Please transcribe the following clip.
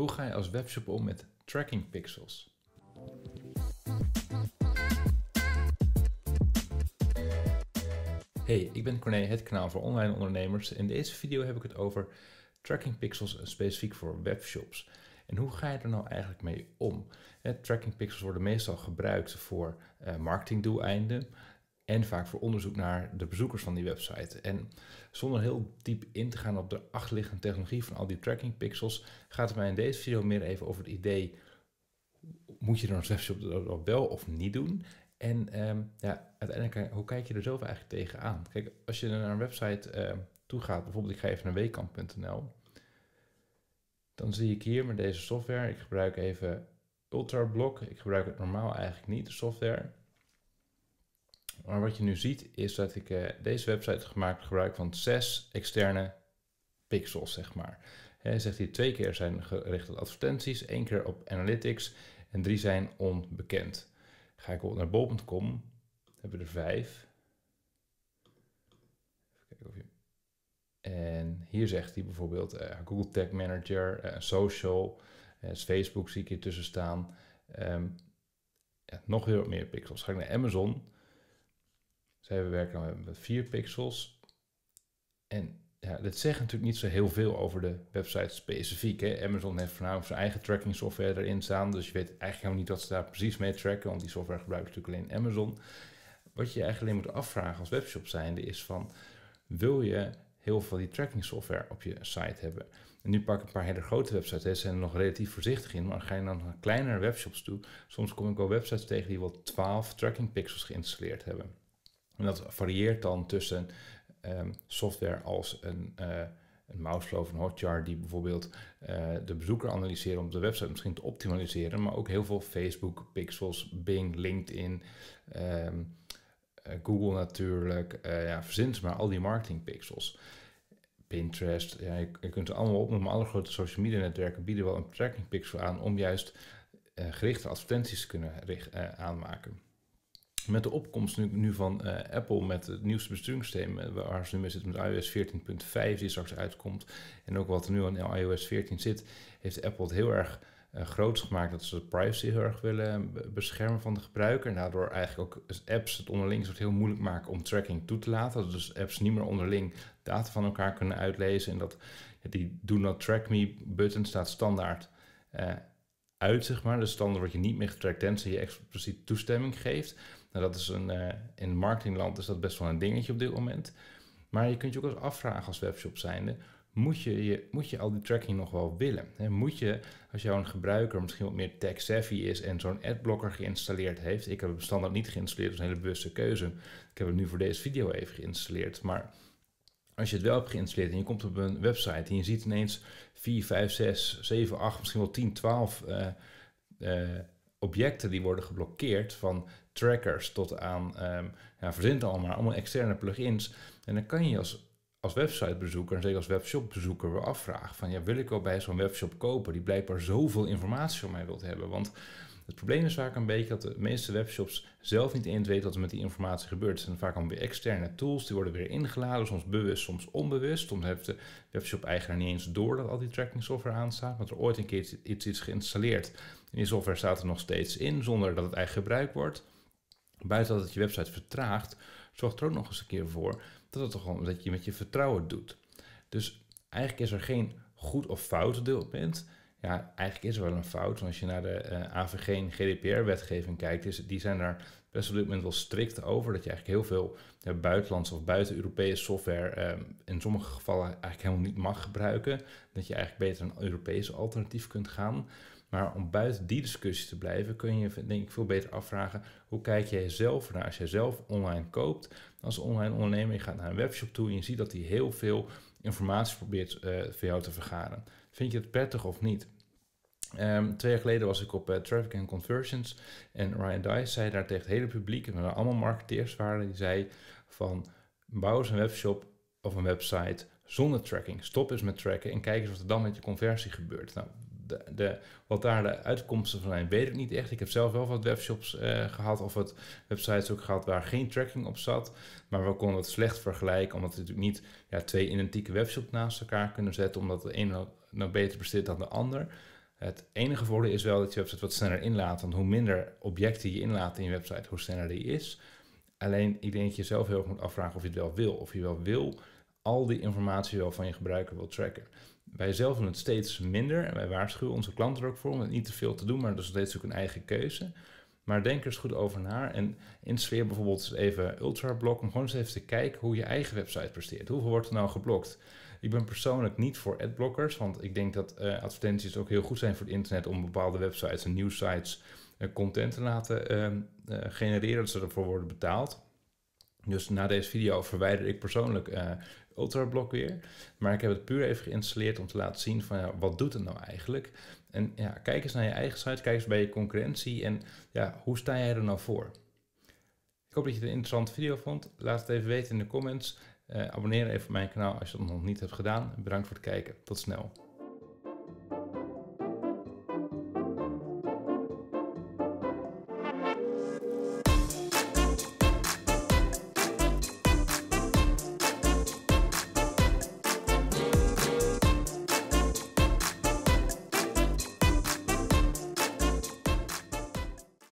Hoe ga je als webshop om met tracking pixels? Hey, ik ben Corné, het kanaal voor online ondernemers. In deze video heb ik het over tracking pixels eh, specifiek voor webshops. En hoe ga je er nou eigenlijk mee om? tracking pixels worden meestal gebruikt voor eh, marketingdoeleinden. En vaak voor onderzoek naar de bezoekers van die website. En zonder heel diep in te gaan op de achterliggende technologie van al die tracking pixels, gaat het mij in deze video meer even over het idee: moet je er een webshop wel of niet doen? En ehm, ja, uiteindelijk, eh, hoe kijk je er zelf eigenlijk tegenaan? Kijk, als je naar een website uh, toe gaat, bijvoorbeeld ik ga even naar weekamp.nl, dan zie ik hier met deze software, ik gebruik even Ultrablock, ik gebruik het normaal eigenlijk niet, de software. Maar wat je nu ziet is dat ik eh, deze website gemaakt gebruik van zes externe pixels, zeg maar. Hij zegt hier twee keer zijn gericht op advertenties, één keer op analytics en drie zijn onbekend. Ga ik op naar bol.com, hebben we er vijf. Even kijken of je... En hier zegt hij bijvoorbeeld eh, Google Tag Manager, uh, social, Facebook zie ik hier tussen staan. Ehm, ja, nog heel wat meer pixels. Ga ik naar Amazon, we werken met 4 pixels. En ja, dat zegt natuurlijk niet zo heel veel over de website specifiek. Hè? Amazon heeft voornamelijk zijn eigen tracking software erin staan. Dus je weet eigenlijk helemaal niet wat ze daar precies mee tracken. Want die software gebruikt natuurlijk alleen Amazon. Wat je eigenlijk alleen moet afvragen als webshop zijnde is van... Wil je heel veel die tracking software op je site hebben? En nu pak ik een paar hele grote websites. ze zijn er nog relatief voorzichtig in. Maar ga je dan naar kleinere webshops toe. Soms kom ik wel websites tegen die wel 12 tracking pixels geïnstalleerd hebben. En dat varieert dan tussen ehm, software als een, uh, een Mouseflow of een Hotjar, die bijvoorbeeld eh, de bezoeker analyseren om de website misschien te optimaliseren, maar ook heel veel Facebook, Pixels, Bing, LinkedIn, ehm, eh, Google natuurlijk, uh, ja, verzin maar al die marketingpixels. Pinterest, ja, je, kunt ze allemaal opnoemen, alle grote social media netwerken bieden wel een tracking pixel aan om juist gerichte advertenties te kunnen aanmaken met de opkomst nu, van eh, Apple met het nieuwste besturingssysteem, eh, waar ze nu mee zitten met iOS 14.5, die straks uitkomt, en ook wat er nu aan iOS 14 zit, heeft Apple het heel erg eh, groot gemaakt dat ze de privacy heel erg willen beschermen van de gebruiker. En daardoor eigenlijk ook apps het onderling soort heel moeilijk maken om tracking toe te laten. Dus apps niet meer onderling data van elkaar kunnen uitlezen. En dat die Do Not Track Me button staat standaard uit, zeg maar. Dus standaard wordt je niet meer getrackt tenzij je expliciet toestemming geeft. Nou, dat is een, eh, in marketingland is dat best wel een dingetje op dit moment. Maar je kunt je ook eens afvragen als webshop zijnde, moet je, je, moet je al die tracking nog wel willen? He, moet je, als jouw gebruiker misschien wat meer tech-savvy is en zo'n adblocker geïnstalleerd heeft, ik heb hem standaard niet geïnstalleerd, dat is een hele bewuste keuze. Ik heb hem nu voor deze video even geïnstalleerd, maar als je het wel hebt geïnstalleerd en je komt op een website en je ziet ineens 4, 5, 6, 7, 8, misschien wel 10, 12 objecten die worden geblokkeerd, van trackers tot aan, um, ja, verzint allemaal, maar allemaal externe plugins. En dan kan je als als websitebezoeker en zeker als webshopbezoeker wel afvragen van ja, wil ik wel bij zo'n webshop kopen die blijkbaar zoveel informatie van mij wilt hebben? Want het probleem is vaak een beetje dat de meeste webshops zelf niet eens weten wat er met die informatie gebeurt. Het zijn vaak alweer weer externe tools, die worden weer ingeladen, soms bewust, soms onbewust. Soms heeft de webshop-eigenaar niet eens door dat al die tracking software aanstaat, want er ooit een keer iets is geïnstalleerd. En die software staat er nog steeds in, zonder dat het eigenlijk gebruikt wordt. Buiten dat het je website vertraagt, zorgt er ook nog eens een keer voor dat, het toch gewoon, dat je met je vertrouwen doet. Dus eigenlijk is er geen goed of fout deelpunt ja, eigenlijk is er wel een fout. Want als je naar de eh, AVG en GDPR-wetgeving kijkt, is, die zijn daar best op dit moment wel strikt over. Dat je eigenlijk heel veel ja, buitenlandse of buiten-Europese software ehm, in sommige gevallen eigenlijk helemaal niet mag gebruiken. Dat je eigenlijk beter een Europese alternatief kunt gaan. Maar om buiten die discussie te blijven, kun je denk ik veel beter afvragen: hoe kijk jij zelf naar als jij zelf online koopt? Als online ondernemer, je gaat naar een webshop toe en je ziet dat hij heel veel informatie probeert eh, voor jou te vergaren. Vind je het prettig of niet? Ehm, twee jaar geleden was ik op eh, Traffic and Conversions en Ryan Dice zei daar tegen het hele publiek, en we allemaal marketeers waren, die zei van bouw eens een webshop of een website zonder tracking. Stop eens met tracken en kijk eens wat er dan met je conversie gebeurt. Nou, de, de, wat daar de uitkomsten van zijn, weet ik niet echt. Ik heb zelf wel wat webshops eh, gehad of wat websites ook gehad waar geen tracking op zat. Maar we konden het slecht vergelijken, omdat we natuurlijk niet ja, twee identieke webshops naast elkaar kunnen zetten, omdat de ene nou beter besteedt dan de ander. Het enige voordeel is wel dat je website wat sneller inlaat. Want hoe minder objecten je inlaat in je website, hoe sneller die is. Alleen ik denk dat je zelf heel erg moet afvragen of je het wel wil. Of je wel wil al die informatie wel van je gebruiker wil tracken. Wij zelf doen het steeds minder en wij waarschuwen onze klanten er ook voor om het niet te veel te doen, maar dat is steeds ook een eigen keuze. Maar denk er eens goed over na. En in sfeer bijvoorbeeld even ultrablok. Om gewoon eens even te kijken hoe je eigen website presteert. Hoeveel wordt er nou geblokt? Ik ben persoonlijk niet voor adblockers. Want ik denk dat eh, advertenties ook heel goed zijn voor het internet. Om bepaalde websites en nieuwsites eh, content te laten ehm, eh, genereren. Dat ze ervoor worden betaald. Dus na deze video verwijder ik persoonlijk uh, Ultrablock weer. Maar ik heb het puur even geïnstalleerd om te laten zien van ja, wat doet het nou eigenlijk? En ja, kijk eens naar je eigen site, kijk eens bij je concurrentie en ja, hoe sta jij er nou voor? Ik hoop dat je het een interessante video vond. Laat het even weten in de comments. Uh, abonneer even op mijn kanaal als je dat nog niet hebt gedaan. Bedankt voor het kijken. Tot snel.